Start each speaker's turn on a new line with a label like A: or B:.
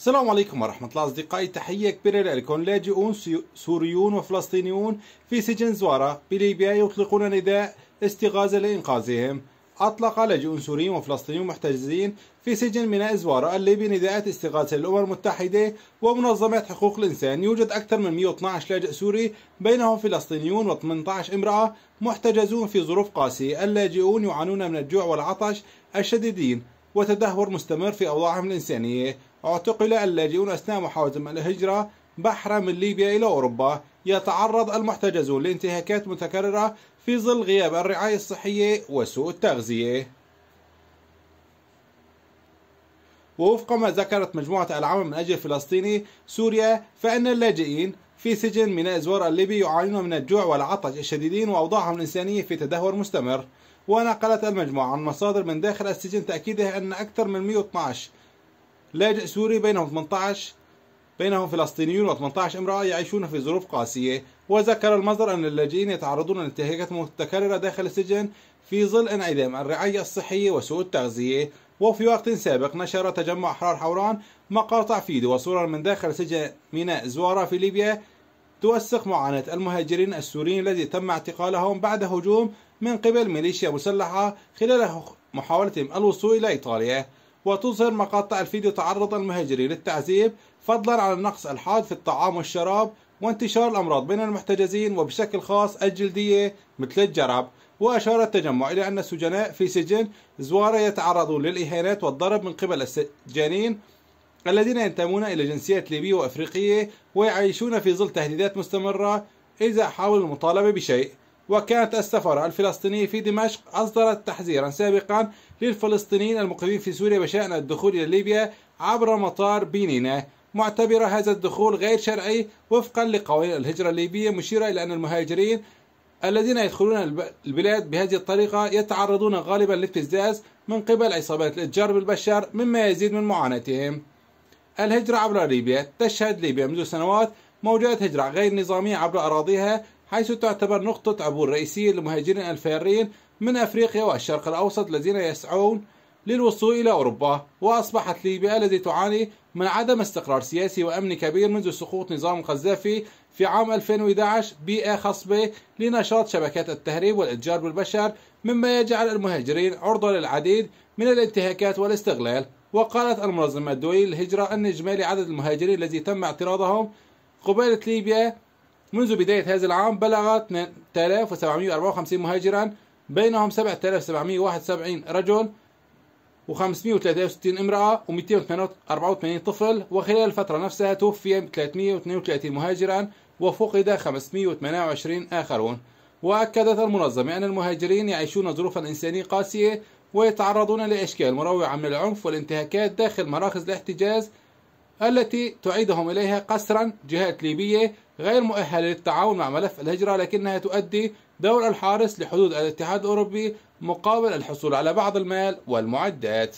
A: السلام عليكم ورحمة الله أصدقائي تحية كبيرة لكم لاجئون سوريون وفلسطينيون في سجن زوارة بليبيا يطلقون نداء استغاثة لإنقاذهم أطلق لاجئون سوريين وفلسطينيون محتجزين في سجن ميناء زوارة الليبي نداءات استغاثة للأمم المتحدة ومنظمة حقوق الإنسان يوجد أكثر من 112 لاجئ سوري بينهم فلسطينيون و18 امرأة محتجزون في ظروف قاسية اللاجئون يعانون من الجوع والعطش الشديدين وتدهور مستمر في أوضاعهم الإنسانية اعتقل اللاجئون أثناء محاولتهم الهجرة بحرا من ليبيا إلى أوروبا يتعرض المحتجزون لانتهاكات متكررة في ظل غياب الرعاية الصحية وسوء التغذية ووفق ما ذكرت مجموعة العمل من أجل فلسطيني سوريا فإن اللاجئين في سجن ميناء زوار الليبي يعانون من الجوع والعطش الشديدين وأوضاعهم الإنسانية في تدهور مستمر ونقلت المجموعة عن مصادر من داخل السجن تأكيدها أن أكثر من 112 لاجئ سوري بينهم 18 بينهم فلسطينيون و18 امرأة يعيشون في ظروف قاسية وذكر المصدر أن اللاجئين يتعرضون لانتهاكات متكررة داخل السجن في ظل انعدام الرعاية الصحية وسوء التغذية وفي وقت سابق نشر تجمع أحرار حوران مقاطع فيديو وصورا من داخل سجن ميناء زوارة في ليبيا توثق معاناة المهاجرين السوريين الذي تم اعتقالهم بعد هجوم من قبل ميليشيا مسلحة خلال محاولتهم الوصول إلى إيطاليا وتظهر مقاطع الفيديو تعرض المهاجرين للتعذيب فضلا عن النقص الحاد في الطعام والشراب وانتشار الأمراض بين المحتجزين وبشكل خاص الجلدية مثل الجرب وأشار التجمع إلى أن السجناء في سجن زوارة يتعرضون للإهانات والضرب من قبل السجانين الذين ينتمون إلى جنسيات ليبية وأفريقية ويعيشون في ظل تهديدات مستمرة إذا حاولوا المطالبة بشيء وكانت السفارة الفلسطينية في دمشق أصدرت تحذيرا سابقا للفلسطينيين المقيمين في سوريا بشأن الدخول إلى ليبيا عبر مطار بينينا معتبرة هذا الدخول غير شرعي وفقا لقوانين الهجرة الليبية مشيرة إلى أن المهاجرين الذين يدخلون البلاد بهذه الطريقة يتعرضون غالبا للابتزاز من قبل عصابات الإتجار بالبشر مما يزيد من معاناتهم الهجرة عبر ليبيا تشهد ليبيا منذ سنوات موجات هجرة غير نظامية عبر أراضيها حيث تعتبر نقطة عبور رئيسية للمهاجرين الفارين من أفريقيا والشرق الأوسط الذين يسعون للوصول إلى أوروبا وأصبحت ليبيا التي تعاني من عدم استقرار سياسي وأمني كبير منذ سقوط نظام القذافي في عام 2011 بيئة خصبة لنشاط شبكات التهريب والإتجار بالبشر مما يجعل المهاجرين عرضة للعديد من الانتهاكات والاستغلال وقالت المنظمة الدولية للهجرة أن إجمالي عدد المهاجرين الذي تم اعتراضهم قبالة ليبيا منذ بداية هذا العام بلغت 3754 مهاجرا بينهم 7771 رجل و563 امرأة و284 طفل وخلال الفترة نفسها توفي 332 مهاجرا وفقد 528 آخرون وأكدت المنظمة أن المهاجرين يعيشون ظروفا إنسانية قاسية ويتعرضون لأشكال مروعة من العنف والانتهاكات داخل مراكز الاحتجاز التي تعيدهم إليها قسرا جهات ليبية غير مؤهلة للتعاون مع ملف الهجرة لكنها تؤدي دور الحارس لحدود الاتحاد الأوروبي مقابل الحصول على بعض المال والمعدات